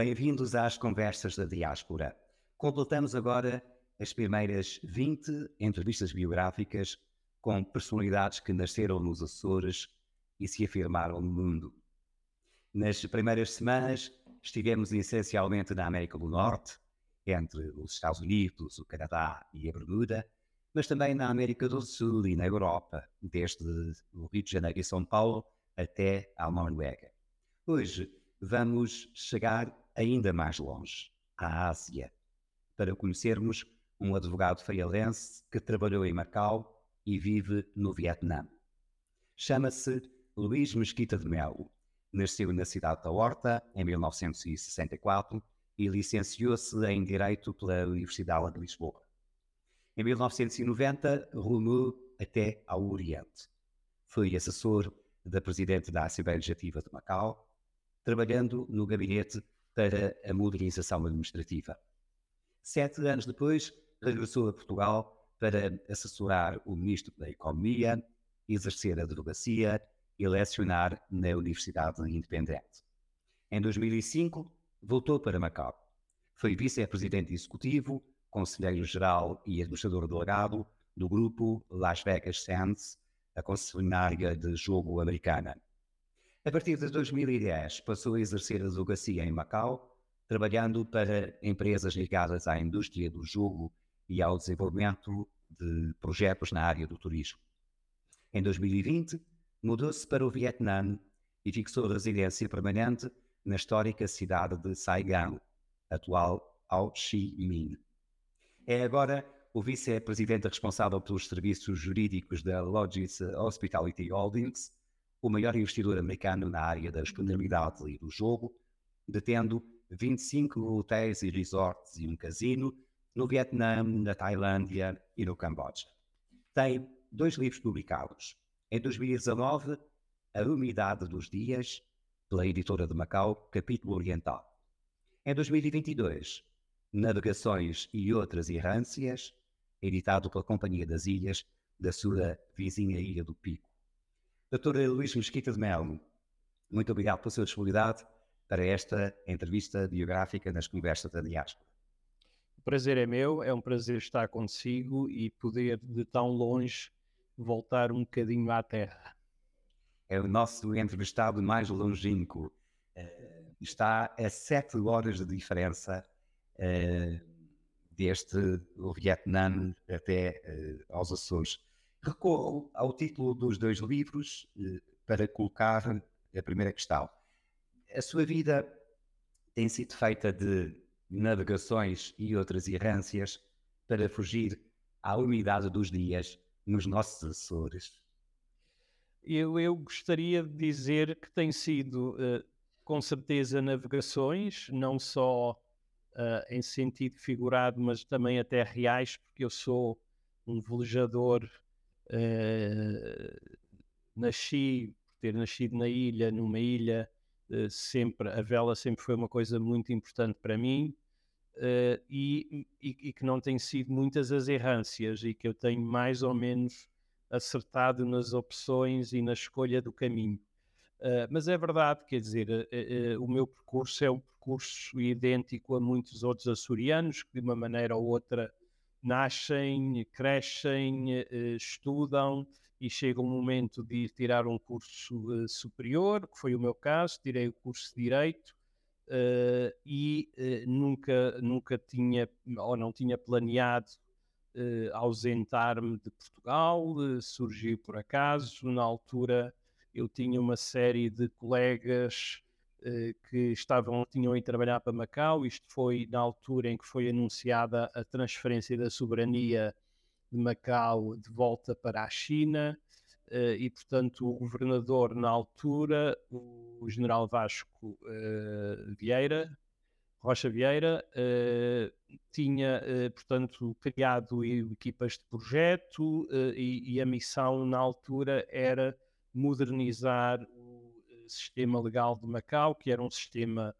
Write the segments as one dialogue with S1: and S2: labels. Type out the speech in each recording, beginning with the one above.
S1: Bem-vindos às Conversas da Diáspora. Completamos agora as primeiras 20 entrevistas biográficas com personalidades que nasceram nos Açores e se afirmaram no mundo. Nas primeiras semanas, estivemos essencialmente na América do Norte, entre os Estados Unidos, o Canadá e a Bermuda, mas também na América do Sul e na Europa, desde o Rio de Janeiro e São Paulo até à Noruega. Hoje, vamos chegar ainda mais longe, à Ásia, para conhecermos um advogado frialense que trabalhou em Macau e vive no Vietnã. Chama-se Luís Mesquita de Melo. Nasceu na cidade da Horta em 1964 e licenciou-se em Direito pela Universidade de Lisboa. Em 1990, rumou até ao Oriente. Foi assessor da Presidente da Assembleia Legislativa de Macau, trabalhando no gabinete para a modernização administrativa. Sete anos depois, regressou a Portugal para assessorar o Ministro da Economia, exercer a advocacia e lecionar na Universidade Independente. Em 2005, voltou para Macau. Foi vice-presidente executivo, conselheiro-geral e administrador delegado do grupo Las Vegas Sands, a concessionária de jogo americana. A partir de 2010, passou a exercer advocacia em Macau, trabalhando para empresas ligadas à indústria do jogo e ao desenvolvimento de projetos na área do turismo. Em 2020, mudou-se para o Vietnã e fixou residência permanente na histórica cidade de Saigon, atual Ho Chi Minh. É agora o vice-presidente responsável pelos serviços jurídicos da Logis Hospitality Holdings, o maior investidor americano na área da hospitalidade e do jogo, detendo 25 hotéis e resorts e um casino no Vietnã, na Tailândia e no Camboja. Tem dois livros publicados. Em 2019, A Umidade dos Dias, pela editora de Macau, capítulo oriental. Em 2022, Navegações e Outras Errâncias, editado pela Companhia das Ilhas da sua vizinha Ilha do Pico. Doutor Luís Mesquita de Melo, muito obrigado pela sua disponibilidade para esta entrevista biográfica nas conversas da diáspora.
S2: O prazer é meu, é um prazer estar consigo e poder de tão longe voltar um bocadinho à terra.
S1: É o nosso entrevistado mais longínquo. Eh, está a sete horas de diferença eh, deste Vietnã até eh, aos Açores. Recorro ao título dos dois livros eh, para colocar a primeira questão. A sua vida tem sido feita de navegações e outras errâncias para fugir à unidade dos dias nos nossos Açores.
S2: Eu, eu gostaria de dizer que tem sido, eh, com certeza, navegações, não só eh, em sentido figurado, mas também até reais, porque eu sou um velejador eh, nasci, por ter nascido na ilha, numa ilha, uh, sempre a vela sempre foi uma coisa muito importante para mim uh, e, e, e, que não tem sido muitas as errâncias e que eu tenho mais ou menos acertado nas opções e na escolha do caminho. mas é verdade, quer dizer, o meu percurso é um percurso idêntico a muitos outros açorianos que, de uma maneira ou outra, nascem, crescem, eh, estudam e chega o momento de ir tirar um curso eh, superior, que foi o meu caso, tirei o curso de Direito eh, e nunca, nunca tinha ou não tinha planeado ausentar-me de Portugal, surgiu por acaso, na altura eu tinha uma série de colegas eh, que estavam, tinham ido trabalhar para Macau. Isto foi na altura em que foi anunciada a transferência da soberania de Macau de volta para a China. Eh, e, portanto, o governador, na altura, o general Vasco eh, Vieira, Rocha Vieira, tinha, portanto, criado equipas de projeto e, e a missão, na altura, era modernizar sistema legal de Macau, que era um sistema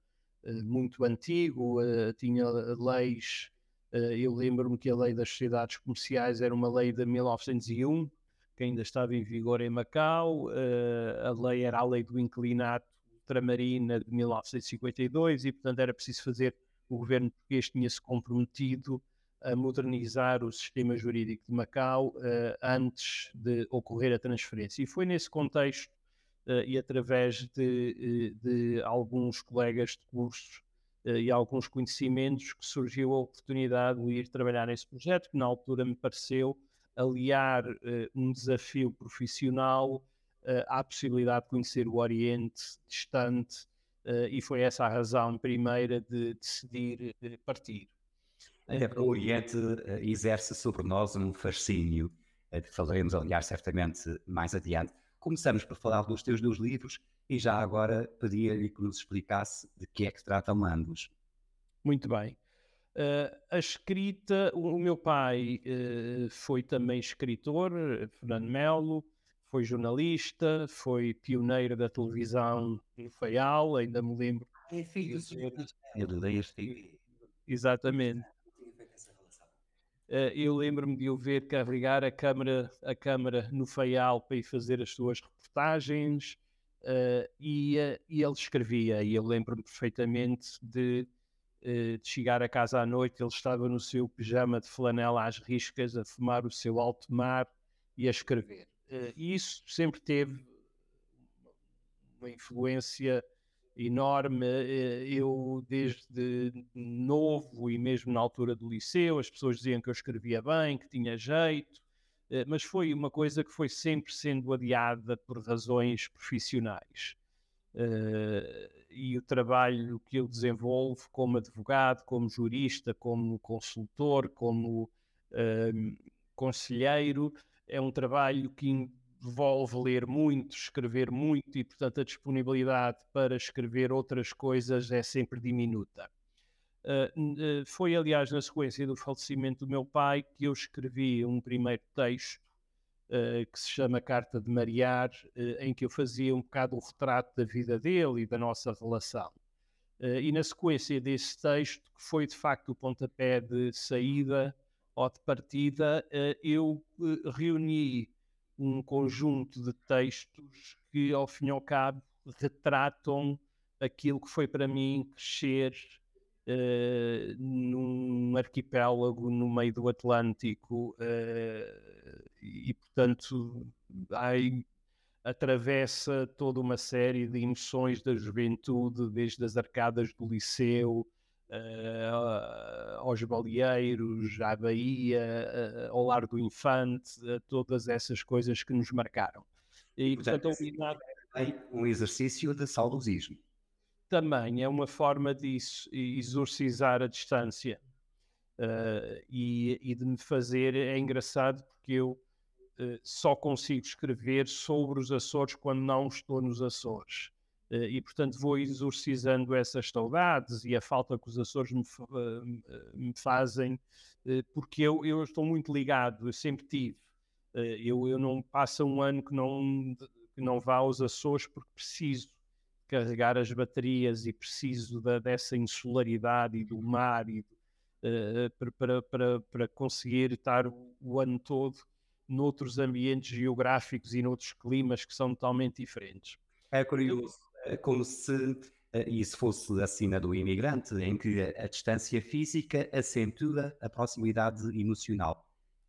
S2: eh, muito antigo, eh, tinha eh, leis. eu lembro-me que a lei das sociedades comerciais era uma lei de 1901, que ainda estava em vigor em Macau. a lei era a lei do inclinato ultramarina de 1952 e, portanto, era preciso fazer. O governo português tinha-se comprometido a modernizar o sistema jurídico de Macau uh, antes de ocorrer a transferência. E foi nesse contexto eh, e através de, eh, de alguns colegas de cursos eh, e alguns conhecimentos que surgiu a oportunidade de ir trabalhar nesse projeto, que na altura me pareceu aliar um desafio profissional à possibilidade de conhecer o Oriente distante e foi essa a razão primeira de decidir partir. Até o Oriente
S1: exerce sobre nós um fascínio, que falaremos, aliás, certamente mais adiante. Começamos por falar dos teus dois livros e já agora pedia-lhe que nos explicasse de que é que tratam
S2: ambos. Muito bem. Uh, a escrita, o, meu pai uh, foi também escritor, Fernando Melo, foi jornalista, foi pioneiro da televisão no Feial. ainda me lembro. É filho do Exatamente. Eh, eu lembro-me de o ver carregar a câmara, a câmara no feial para ir fazer as suas reportagens eh, e, eh, e ele escrevia. E eu lembro-me perfeitamente de, de, chegar a casa à noite, ele estava no seu pijama de flanela às riscas, a fumar o seu alto mar e a escrever. e isso sempre teve uma influência enorme. Eh, eu, desde novo e mesmo na altura do liceu, as pessoas diziam que eu escrevia bem, que tinha jeito, eh, mas foi uma coisa que foi sempre sendo adiada por razões profissionais. Eh, e o trabalho que eu desenvolvo como advogado, como jurista, como consultor, como ehm, conselheiro, é um trabalho que envolve ler muito, escrever muito e, portanto, a disponibilidade para escrever outras coisas é sempre diminuta. Uh, foi, aliás, na sequência do falecimento do meu pai que eu escrevi um primeiro texto uh, que se chama Carta de Mariar, uh, em que eu fazia um bocado o retrato da vida dele e da nossa relação. e na sequência desse texto, que foi de facto o pontapé de saída ou de partida, eu reuni um conjunto de textos que, ao fim e ao cabo, retratam aquilo que foi para mim crescer uh, num arquipélago no meio do Atlântico uh, e, portanto, aí atravessa toda uma série de emoções da juventude, desde as arcadas do liceu uh, aos Baleeiros, à Bahia, uh, eh, ao Largo do Infante, uh, todas essas coisas que nos marcaram. E, portanto,
S1: portanto é Um exercício de saudosismo.
S2: Também é uma forma de exorcizar a distância uh, e, e, de me fazer. É engraçado porque eu só consigo escrever sobre os Açores quando não estou nos Açores. Eh, e, portanto, vou exorcizando essas saudades e a falta que os Açores me, eh, me fazem, eh, porque eu, eu, estou muito ligado, eu sempre tive. Eu, eu não passa um ano que não, que não vá aos Açores porque preciso carregar as baterias e preciso da, dessa insularidade e do uhum. mar e, uh, para, para, para conseguir estar o ano todo noutros ambientes geográficos e noutros climas que são totalmente diferentes.
S1: É curioso. Eh, como se isso eh, fosse a cena do imigrante, em que a, a distância física acentua a proximidade emocional.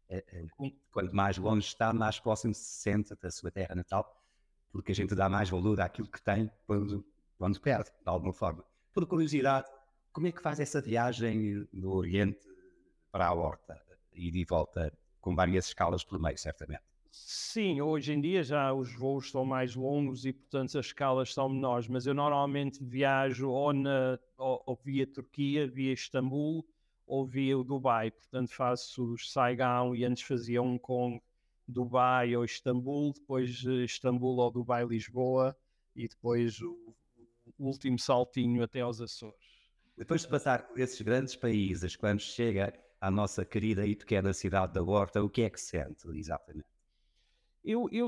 S1: Eh, quanto mais longe está, mais próximo se sente da sua terra natal, porque a gente dá mais valor àquilo que tem quando, quando perde, de alguma forma. Por curiosidade, como é que faz essa viagem do Oriente para a Horta e de volta com várias escalas pelo meio, certamente?
S2: Sim, hoje em dia já os voos são mais longos e, portanto, as escalas são menores, mas eu normalmente viajo ou, na, ou, ou via Turquia, via Istambul ou via o Dubai. Portanto, faço Saigão e antes fazia Hong Kong, Dubai ou Istambul, depois eh, Istambul ou Dubai, Lisboa e depois o, o último saltinho até aos Açores.
S1: Depois de passar por esses grandes países, quando chega à nossa querida e pequena cidade da Horta, o que é que sente exatamente?
S2: Eu, eu,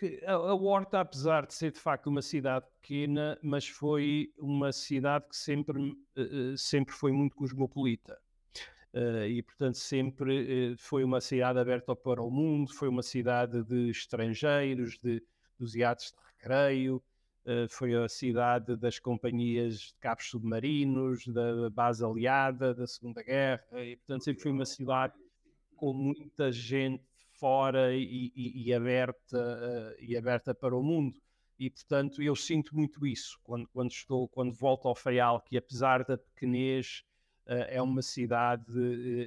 S2: eh, a Horta, apesar de ser de facto uma cidade pequena, mas foi uma cidade que sempre, eh, eh, sempre foi muito cosmopolita. e, portanto, sempre foi uma cidade aberta para o mundo, foi uma cidade de estrangeiros, de, dos iates de recreio, foi a cidade das companhias de cabos submarinos, da base aliada, da Segunda Guerra, e, portanto, sempre foi uma cidade com muita gente fora e, e, e aberta, uh, e aberta para o mundo. E, portanto, eu sinto muito isso quando, quando estou, quando volto ao Faial, que apesar da pequenez, uh, é uma cidade,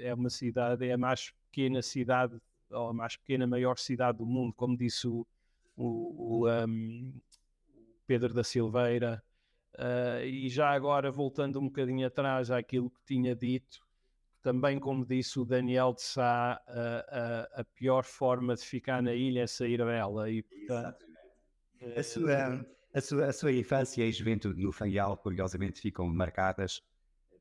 S2: eh, é uma cidade, é a mais pequena cidade, ou a mais pequena, maior cidade do mundo, como disse o, o, o um, ehm, Pedro da Silveira. Uh, e já agora, voltando um bocadinho atrás àquilo que tinha dito, também, como disse o Daniel de Sá, a, a, a pior forma de ficar na ilha é sair dela. E, portanto,
S1: a, sua, a, sua, a sua infância e juventude no Fanhal, curiosamente, ficam marcadas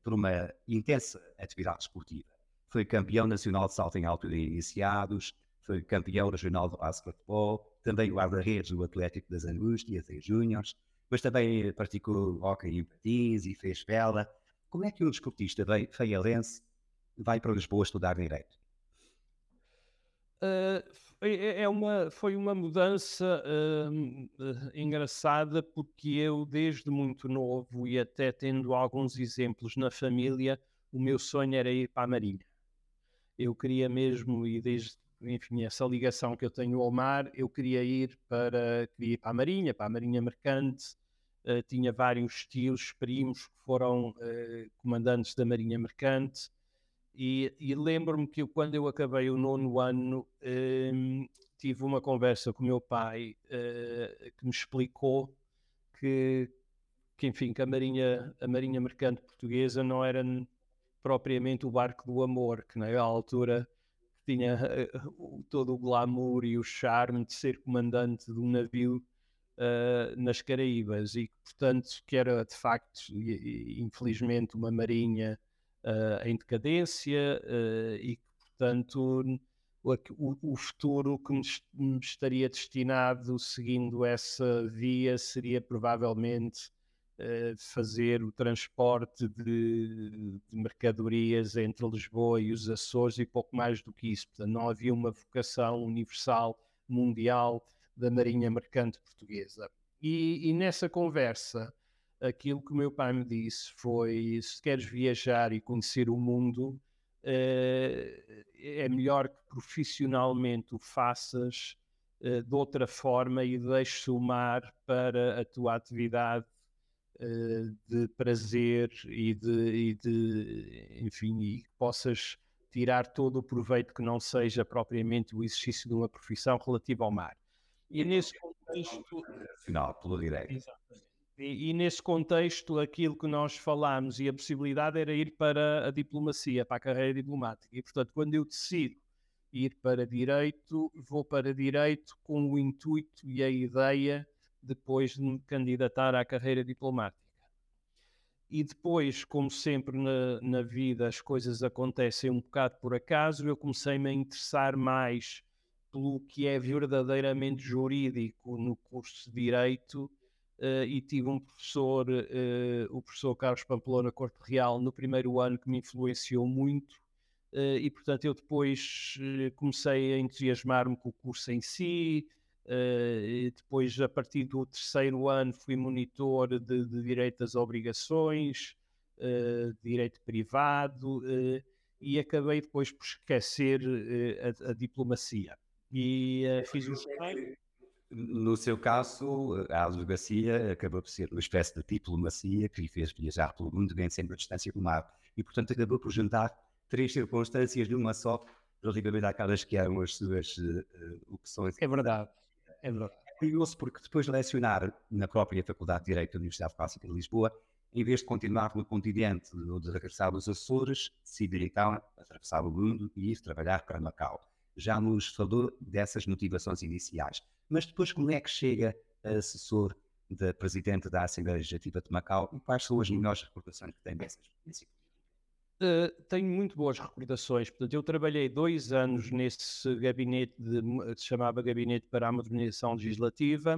S1: por uma intensa atividade esportiva. Foi campeão nacional de salto em altura de iniciados, foi campeão regional de basquetebol, também guarda-redes do Atlético das Angústias em Júniores, mas também praticou hóquei em patins e fez vela. Como é que um esportista bem feialense vai para Lisboa estudar direito?
S2: Uh, é uma, foi uma mudança uh, engraçada porque eu, desde muito novo e até tendo alguns exemplos na família, o meu sonho era ir para a Marinha. Eu queria mesmo, e desde enfim, essa ligação que eu tenho ao mar, eu queria ir para, queria ir para a Marinha, para a Marinha Mercante, uh, tinha vários tios, primos que foram uh, comandantes da Marinha Mercante, e, e lembro-me que quando eu acabei o nono ano, um, tive uma conversa com meu pai uh, que me explicou que, que enfim, que a Marinha, a Marinha Mercante Portuguesa não era propriamente o barco do amor, que na altura tinha uh, todo o glamour e o charme de ser comandante de um navio uh, nas Caraíbas e, portanto, que era de facto, infelizmente, uma marinha uh, em decadência uh, e que, portanto, o, o futuro que me, me, estaria destinado seguindo essa via seria provavelmente uh, fazer o transporte de, de, mercadorias entre Lisboa e os Açores e pouco mais do que isso. Portanto, não havia uma vocação universal, mundial da Marinha Mercante Portuguesa. E, e nessa conversa aquilo que o meu pai me disse foi: se queres viajar e conhecer o mundo, eh, é melhor que profissionalmente o faças eh, de outra forma e deixes o mar para a tua atividade eh, de prazer e de, e de enfim, e que possas tirar todo o proveito que não seja propriamente o exercício de uma profissão relativa ao mar. E então, nesse é contexto. Final, pelo direito. Exatamente. E, e, nesse contexto, aquilo que nós falámos e a possibilidade era ir para a diplomacia, para a carreira diplomática. E, portanto, quando eu decido ir para direito, vou para direito com o intuito e a ideia depois de me candidatar à carreira diplomática. E depois, como sempre na, na vida, as coisas acontecem um bocado por acaso, eu comecei-me a interessar mais pelo que é verdadeiramente jurídico no curso de direito Uh, e tive um professor, uh, o professor Carlos Pamplona Corte Real, no primeiro ano que me influenciou muito uh, e, portanto, eu depois comecei a entusiasmar-me com o curso em si. depois, a partir do terceiro ano, fui monitor de, de direito das obrigações, direito privado e acabei depois por esquecer a, a, diplomacia. E fiz o um... No seu caso,
S1: a advocacia acabou por ser uma espécie de diplomacia que lhe fez viajar pelo mundo, bem sempre a distância do mar, e portanto acabou por juntar três circunstâncias numa só, relativamente àquelas que eram as suas uh, opções. É verdade, é verdade. É curioso porque depois de lecionar na própria Faculdade de Direito da Universidade Clássica de Lisboa, em vez de continuar no continente ou de regressar aos Açores, decidi então atravessar o mundo e ir trabalhar para Macau já nos falou dessas motivações iniciais. Mas depois, como é que chega a assessor da Presidente da Assembleia Legislativa de Macau e quais são as melhores recordações que tem dessa experiência?
S2: Uh, eh, tenho muito boas recordações. Portanto, eu trabalhei dois anos uhum. nesse gabinete de, que se chamava Gabinete para a Modernização Legislativa,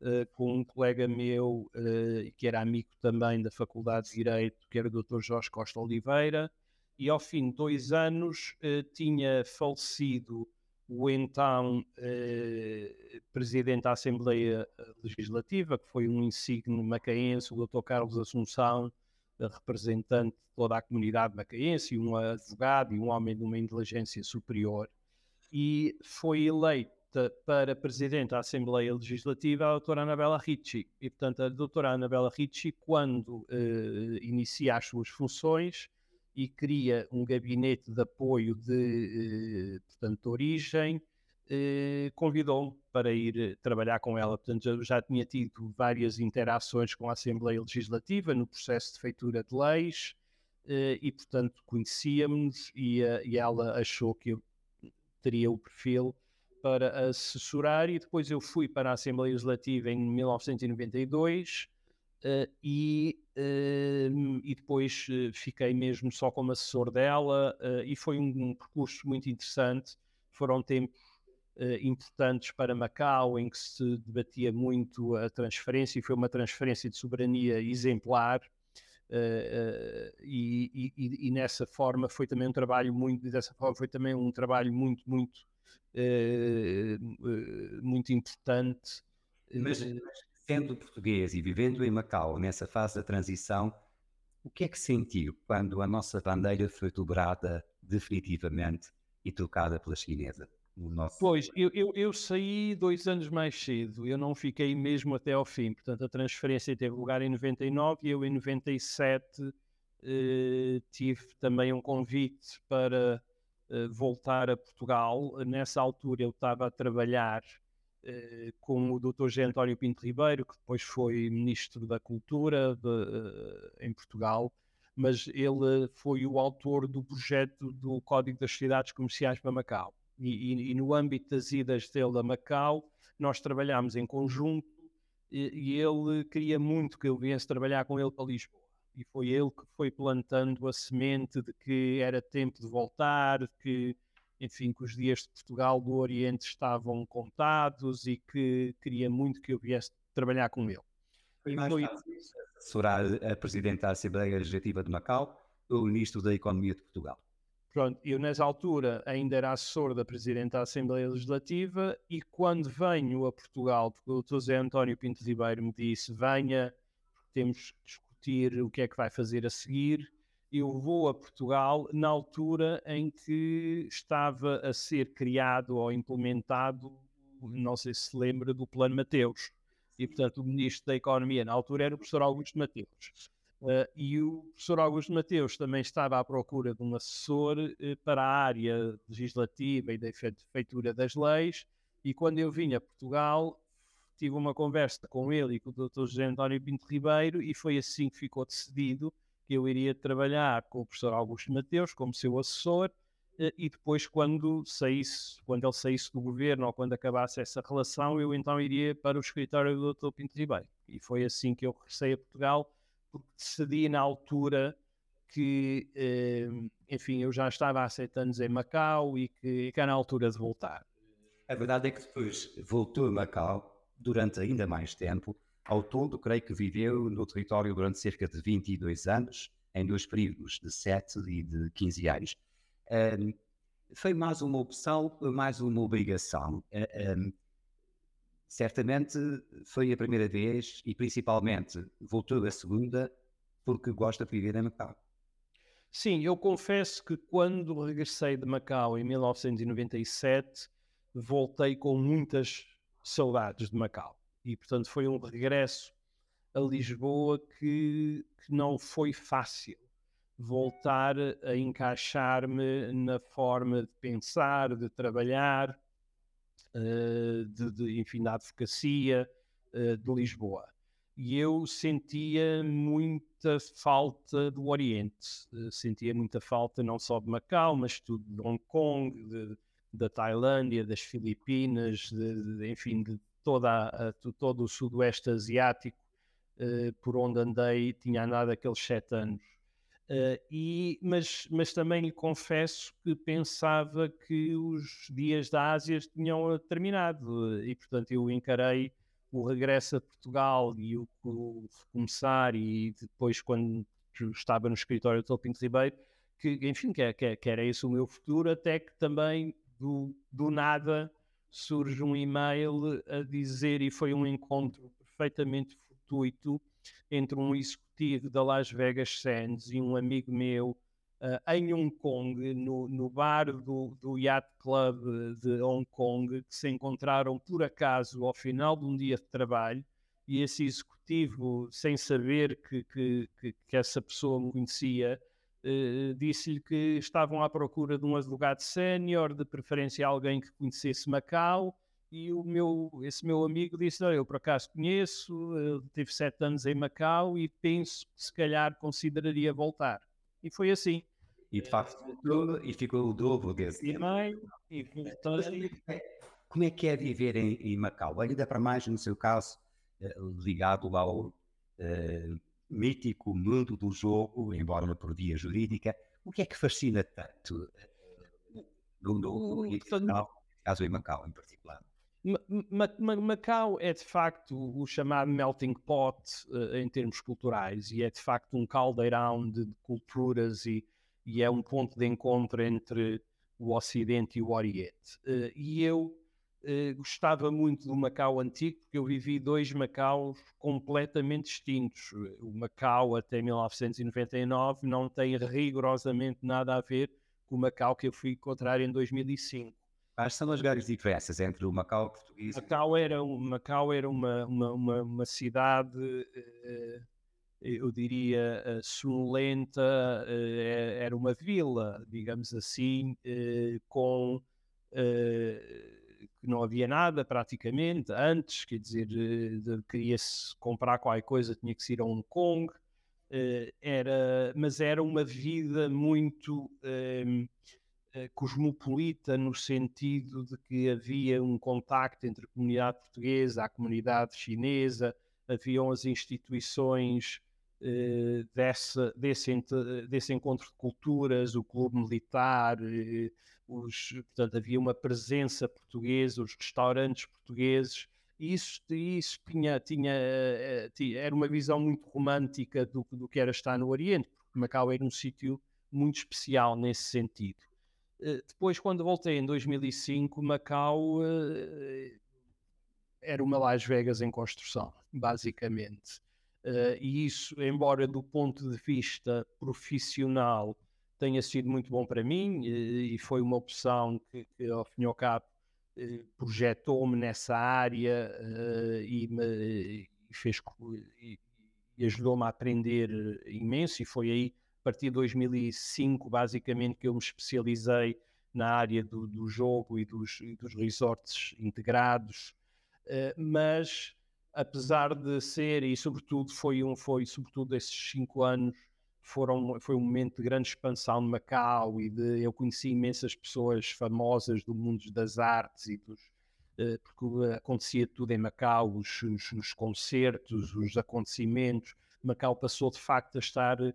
S2: uh, com um colega meu, uh, que era amigo também da Faculdade de Direito, que era o Dr. Jorge Costa Oliveira, e ao fim de dois anos eh, tinha falecido o então eh, presidente da Assembleia Legislativa, que foi um insigne macaense, o Dr. Carlos Assunção, eh, representante de toda a comunidade macaense, um advogado e um homem de uma inteligência superior, e foi eleita para presidente da Assembleia Legislativa a doutora Anabela Ricci. E, portanto, a doutora Anabela Ricci, quando eh, inicia as suas funções, e cria um gabinete de apoio de, eh, portanto, de origem, eh, convidou-me para ir eh, trabalhar com ela. Portanto, eu já tinha tido várias interações com a Assembleia Legislativa no processo de feitura de leis e, portanto, conhecíamos e, e ela achou que eu teria o perfil para assessorar e depois eu fui para a Assembleia Legislativa em 1992 Uh, e, uh, e depois eh, fiquei mesmo só como assessor dela uh, e foi um, um, percurso muito interessante. Foram tempos importantes para Macau em que se debatia muito a transferência e foi uma transferência de soberania exemplar. E, e, e, nessa forma foi também um trabalho muito dessa forma foi também um trabalho muito muito muito importante mas, mas
S1: sendo português e vivendo em Macau nessa fase da transição, o que é que sentiu quando a nossa bandeira foi dobrada definitivamente e trocada pela chinesa? Nosso...
S2: Pois, eu, eu, eu, saí dois anos mais cedo, eu não fiquei mesmo até ao fim, portanto a transferência teve lugar em 99 e eu em 97 eh, tive também um convite para eh, voltar a Portugal. Nessa altura eu estava a trabalhar eh, com o Dr. G. António Pinto Ribeiro, que depois foi Ministro da Cultura de, eh, em Portugal, mas ele foi o autor do projeto do Código das Cidades Comerciais para Macau. E, e, e no âmbito das idas dele a Macau, nós trabalhámos em conjunto e, e ele queria muito que eu viesse trabalhar com ele para Lisboa. E foi ele que foi plantando a semente de que era tempo de voltar, de que enfim, que os dias de Portugal do Oriente estavam contados e que queria muito que eu viesse trabalhar com ele. Foi mais foi...
S1: assessorar a Presidente da Assembleia Legislativa de Macau, o Ministro da Economia de Portugal.
S2: Pronto, eu nessa altura ainda era assessor da Presidente da Assembleia Legislativa e quando venho a Portugal, porque o Dr. José António Pinto Ribeiro me disse, venha, temos que discutir o que é que vai fazer a seguir, eu vou a Portugal na altura em que estava a ser criado ou implementado, não sei se se lembra, do Plano Mateus. E, portanto, o Ministro da Economia na altura era o professor Augusto Mateus. Uh, e o professor Augusto Mateus também estava à procura de um assessor uh, para a área legislativa e da feitura das leis. E quando eu vim a Portugal, tive uma conversa com ele e com o Dr. José António Pinto Ribeiro, e foi assim que ficou decidido que eu iria trabalhar com o professor Augusto Mateus como seu assessor eh, e depois quando saísse, quando ele saísse do governo ou quando acabasse essa relação, eu então iria para o escritório do Dr. Pinto Ribeiro. E foi assim que eu regressei a Portugal, porque decidi na altura que, eh, enfim, eu já estava há sete anos em Macau e que, que era a altura de voltar.
S1: A verdade é que depois voltou a Macau durante ainda mais tempo ao todo, creio que viveu no território durante cerca de 22 anos, em dois períodos, de 7 e de 15 anos. Um, foi mais uma opção, mais uma obrigação. Um, certamente foi a primeira vez e principalmente voltou a segunda porque gosta de viver em Macau.
S2: Sim, eu confesso que quando regressei de Macau em 1997, voltei com muitas saudades de Macau e portanto foi um regresso a Lisboa que, que não foi fácil voltar a encaixar-me na forma de pensar, de trabalhar, eh, de, de, enfim, da advocacia eh, de Lisboa. E eu sentia muita falta do Oriente, eh, sentia muita falta não só de Macau, mas tudo de Hong Kong, de, da Tailândia, das Filipinas, de, de, enfim, de toda a, todo o sudoeste asiático, eh, por onde andei, tinha andado aqueles sete anos. Eh, e, mas, mas também lhe confesso que pensava que os dias da Ásia tinham eh, terminado e, portanto, eu encarei o regresso a Portugal e o, o recomeçar e depois quando estava no escritório do Pinto Ribeiro, que enfim, que, é, que, é, que, era esse o meu futuro, até que também do, do nada surge um e-mail a dizer, e foi um encontro perfeitamente fortuito, entre um executivo da Las Vegas Sands e um amigo meu uh, em Hong Kong, no, no bar do, do Yacht Club de Hong Kong, que se encontraram por acaso ao final de um dia de trabalho. E esse executivo, sem saber que, que, que, que essa pessoa me conhecia, eh, disse-lhe que estavam à procura de um advogado sénior, de preferência alguém que conhecesse Macau, e o meu, esse meu amigo disse: Olha, eu por acaso conheço, eh, tive sete anos em Macau e penso que se calhar consideraria voltar. E foi assim.
S1: E de facto eh, voltou e ficou o dobro desse.
S2: E e
S1: é é, Como é que é viver em, em Macau? Ainda para mais no seu caso, ligado ao mítico mundo do jogo, embora uma perdia jurídica, o que é que fascina tanto no, eh, no, no, caso em Macau em particular?
S2: Ma Ma Macau é de facto o chamado melting pot uh, em termos culturais e é de facto um caldeirão de, de culturas e, e, é um ponto de encontro entre o Ocidente e o Oriente. Uh, e eu eh, gostava muito do Macau antigo, porque eu vivi dois Macaus completamente distintos. O Macau até 1999 não tem rigorosamente nada a ver com o Macau que eu fui encontrar em 2005.
S1: Quais são as grandes diferenças entre o Macau português?
S2: Macau era, Macau era uma, uma, uma, uma cidade, eh, eh, eu diria, sonolenta, era uma vila, digamos assim, com que não havia nada praticamente antes, quer dizer, eh, queria-se comprar qualquer coisa, tinha que ir a Hong Kong, eh, era, mas era uma vida muito um, ehm, eh, cosmopolita no sentido de que havia um contacto entre a comunidade portuguesa, a comunidade chinesa, haviam as instituições uh, dessa, desse, desse encontro de culturas, o clube militar, uh, os, portanto, havia uma presença portuguesa, os restaurantes portugueses, e isso, isso tinha, tinha, eh, tinha, era uma visão muito romântica do, do que era estar no Oriente, porque Macau era um sítio muito especial nesse sentido. Eh, depois, quando voltei em 2005, Macau eh, era uma Las Vegas em construção, basicamente. E isso, embora do ponto de vista profissional tenha sido muito bom para mim eh, e foi uma opção que, que ao fim e ao cabo, eh, projetou-me nessa área eh, e me fez e ajudou-me a aprender imenso e foi aí a partir de 2005 basicamente que eu me especializei na área do, do jogo e dos, e dos resorts integrados mas apesar de ser e sobretudo foi um foi sobretudo esses cinco anos foram, foi um momento de grande expansão de Macau e de, eu conheci imensas pessoas famosas do mundo das artes e dos, eh, porque acontecia tudo em Macau, os, os, os, concertos, os acontecimentos. Macau passou de facto a estar uh,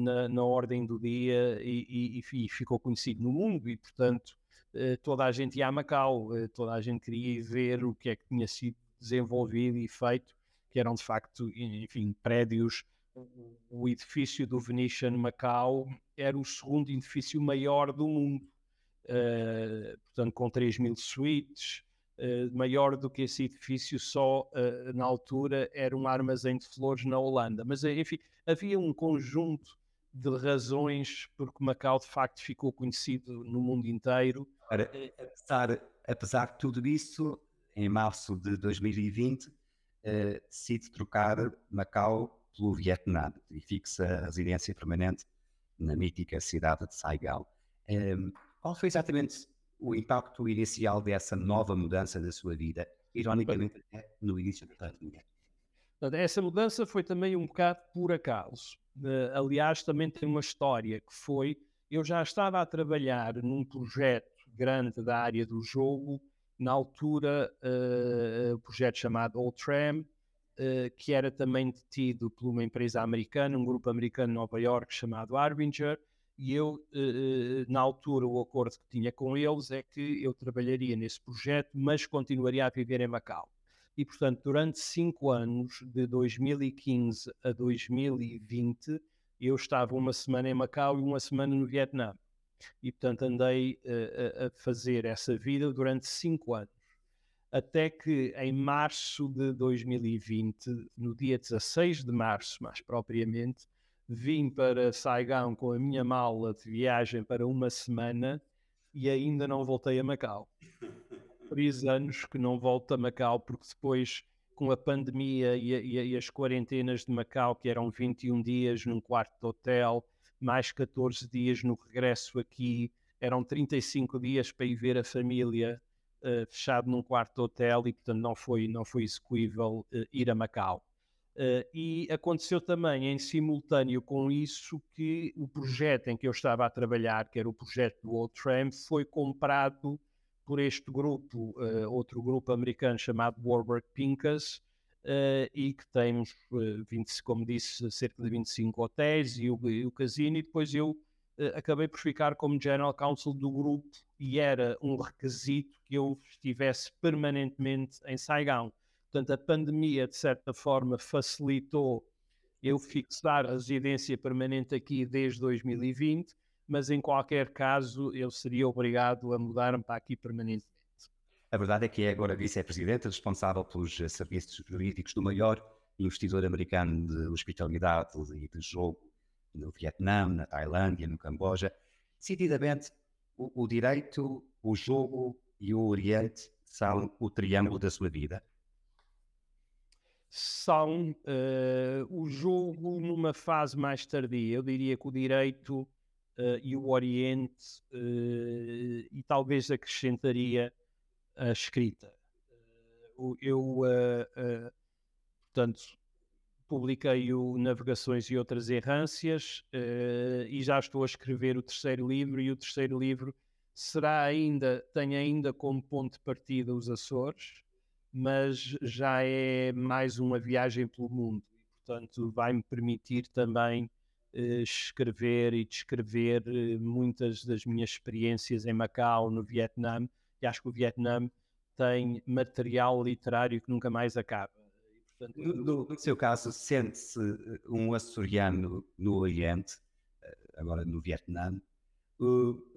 S2: na, na, ordem do dia e, e, e, ficou conhecido no mundo e portanto uh, toda a gente ia a Macau, toda a gente queria ir ver o que é que tinha sido desenvolvido e feito, que eram de facto, enfim, prédios o edifício do Venetian Macau era o segundo edifício maior do mundo, uh, portanto, com 3 mil suítes. Uh, maior do que esse edifício, só uh, na altura era um armazém de flores na Holanda. Mas, enfim, havia um conjunto de razões porque Macau de facto ficou conhecido no mundo inteiro. Ora, apesar,
S1: apesar de tudo isso, em março de 2020, uh, decide trocar Macau pelo Vietnã e fixa residência permanente na mítica cidade de Saigão. Um, ehm, qual foi exatamente o impacto inicial dessa nova mudança da sua vida, ironicamente até no início da pandemia?
S2: Essa mudança foi também um bocado por acaso. Uh, aliás, também tem uma história que foi: eu já estava a trabalhar num projeto grande da área do jogo, na altura, uh, um projeto chamado Old Tram, eh, que era também detido por uma empresa americana, um grupo americano de Nova York chamado Arbinger, e eu, uh, na altura, o acordo que tinha com eles é que eu trabalharia nesse projeto, mas continuaria a viver em Macau. E, portanto, durante cinco anos, de 2015 a 2020, eu estava uma semana em Macau e uma semana no Vietnã. E, portanto, andei uh, a fazer essa vida durante cinco anos até que em março de 2020, no dia 16 de março, mais propriamente, vim para Saigão com a minha mala de viagem para uma semana e ainda não voltei a Macau. Três anos que não volto a Macau, porque depois, com a pandemia e, e, e as quarentenas de Macau, que eram 21 dias num quarto de hotel, mais 14 dias no regresso aqui, eram 35 dias para ir ver a família uh, fechado num quarto de hotel e, portanto, não foi, não foi execuível uh, ir a Macau. Uh, e aconteceu também em simultâneo com isso que o projeto em que eu estava a trabalhar, que era o projeto do Old Tram, foi comprado por este grupo, uh, outro grupo americano chamado Warburg Pincus, uh, e que temos, 20, como disse, cerca de 25 hotéis e o, e o casino, e depois eu eh, acabei por ficar como General Counsel do grupo e era um requisito que eu estivesse permanentemente em Saigão. Portanto, a pandemia, de certa forma, facilitou eu fixar a residência permanente aqui desde 2020, mas em qualquer caso eu seria obrigado a mudar-me para aqui permanentemente.
S1: A verdade é que é agora vice-presidente responsável pelos eh, serviços jurídicos do maior investidor americano de hospitalidade e de jogo no Vietnã, na Tailândia, no Camboja. Decididamente, o, o direito, o jogo e o Oriente são o triângulo da sua vida
S2: são uh, o jogo numa fase mais tardia. Eu diria que o direito uh, e o Oriente, uh, e talvez acrescentaria a escrita. eu, portanto, publiquei o Navegações e Outras Errâncias uh, e já estou a escrever o terceiro livro e o terceiro livro será ainda, tem ainda como ponto de partida os Açores, mas já é mais uma viagem pelo mundo e, portanto, vai-me permitir também uh, escrever e descrever uh, muitas das minhas experiências em Macau, no Vietnã, e acho que o Vietnã tem material literário que nunca mais acaba
S1: Portanto, no, no, no, seu caso, sente-se eh, um açoriano no Oriente, eh, agora no Vietnã,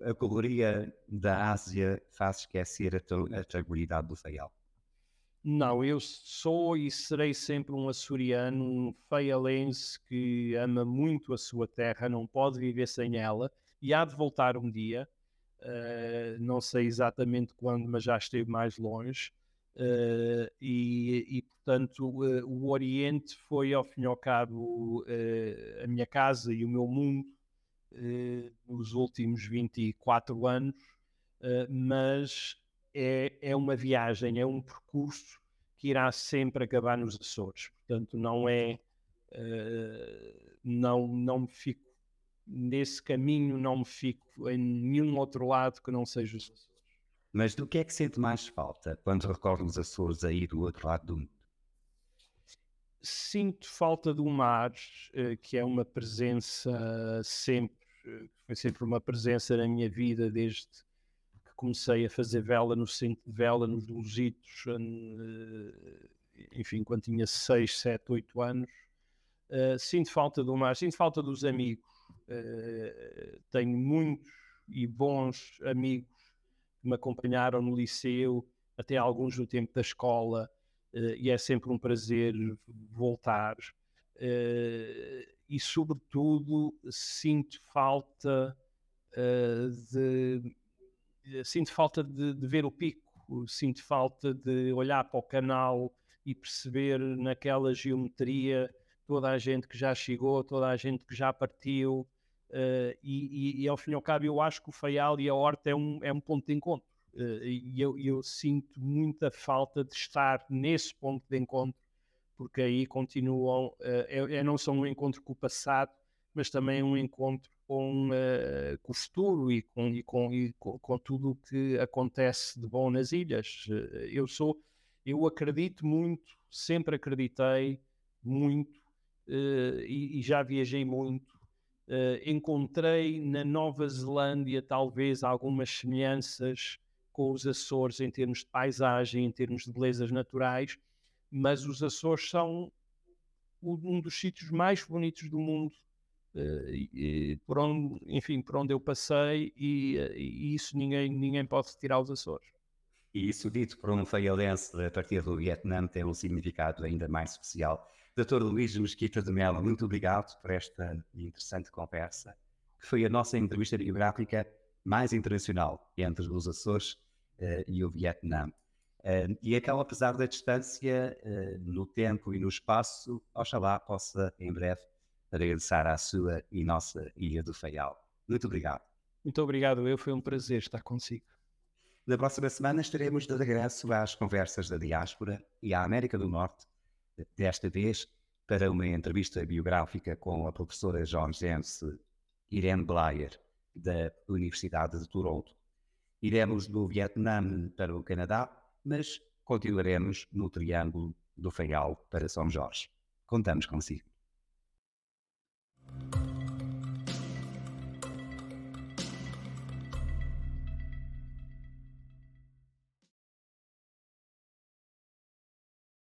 S1: a correria da Ásia faz esquecer a tranquilidade do feial?
S2: Não, eu sou e serei sempre um açoriano, um feialense que ama muito a sua terra, não pode viver sem ela e há de voltar um dia. Uh, não sei exatamente quando, mas já esteve mais longe. Uh, e, e, portanto, uh, o Oriente foi, ao fim e ao cabo, uh, a minha casa e o meu mundo nos últimos 24 anos, mas é, é uma viagem, é um percurso que irá sempre acabar nos Açores. Portanto, não é. não, não me fico. Nesse caminho, não me fico em nenhum outro lado que não seja os Açores.
S1: Mas do que é que sente mais falta quando recorre nos Açores aí do outro lado do mundo?
S2: Sinto falta do mar, eh, que é uma presença sempre, eh, foi sempre uma presença na minha vida desde que comecei a fazer vela no centro de vela, nos Lusitos, eh, enfim, quando tinha 6, 7, 8 anos. Sinto falta do mar, sinto falta dos amigos. Tenho muitos e bons amigos que me acompanharam no liceu, até alguns no tempo da escola, eh, e é sempre um prazer voltar. Eh, e, sobretudo, sinto falta eh, de. Sinto falta de, de ver o pico, sinto falta de olhar para o canal e perceber naquela geometria toda a gente que já chegou, toda a gente que já partiu, Uh, e, e, e, ao fim e ao cabo, eu acho que o Fayal e a Horta é um, é um ponto de encontro. Uh, e eu, eu, sinto muita falta de estar nesse ponto de encontro, porque aí continuam. Uh, é, é, não só um encontro com o passado, mas também um encontro com, com o futuro e, com, e com, com, com, tudo o que acontece de bom nas ilhas. eu sou. Eu acredito muito, sempre acreditei muito e já viajei muito Uh, encontrei na Nova Zelândia talvez algumas semelhanças com os Açores em termos de paisagem, em termos de belezas naturais, mas os Açores são um dos sítios mais bonitos do mundo, uh, e, por onde, enfim, por onde eu passei, e, eh, e isso ninguém, ninguém pode retirar os Açores.
S1: E isso dito por um feialense a partir do Vietnã tem um significado ainda mais especial. Dr. Luís Mesquita de Mello, muito obrigado por esta interessante conversa, que foi a nossa entrevista biográfica mais internacional entre os Açores uh, e o Vietnã. Uh, e aquela, então, apesar da distância uh, no tempo e no espaço, oxalá possa em breve regressar à sua e nossa Ilha do Faial. Muito obrigado.
S2: Muito obrigado, eu. Foi um prazer estar consigo. Na próxima
S1: semana estaremos de regresso às conversas da diáspora e à América do Norte, desta vez para uma entrevista biográfica com a professora jorgense Irene Blair, da Universidade de Toronto. Iremos do Vietnã para o Canadá, mas continuaremos no Triângulo do Feial para São Jorge. Contamos consigo.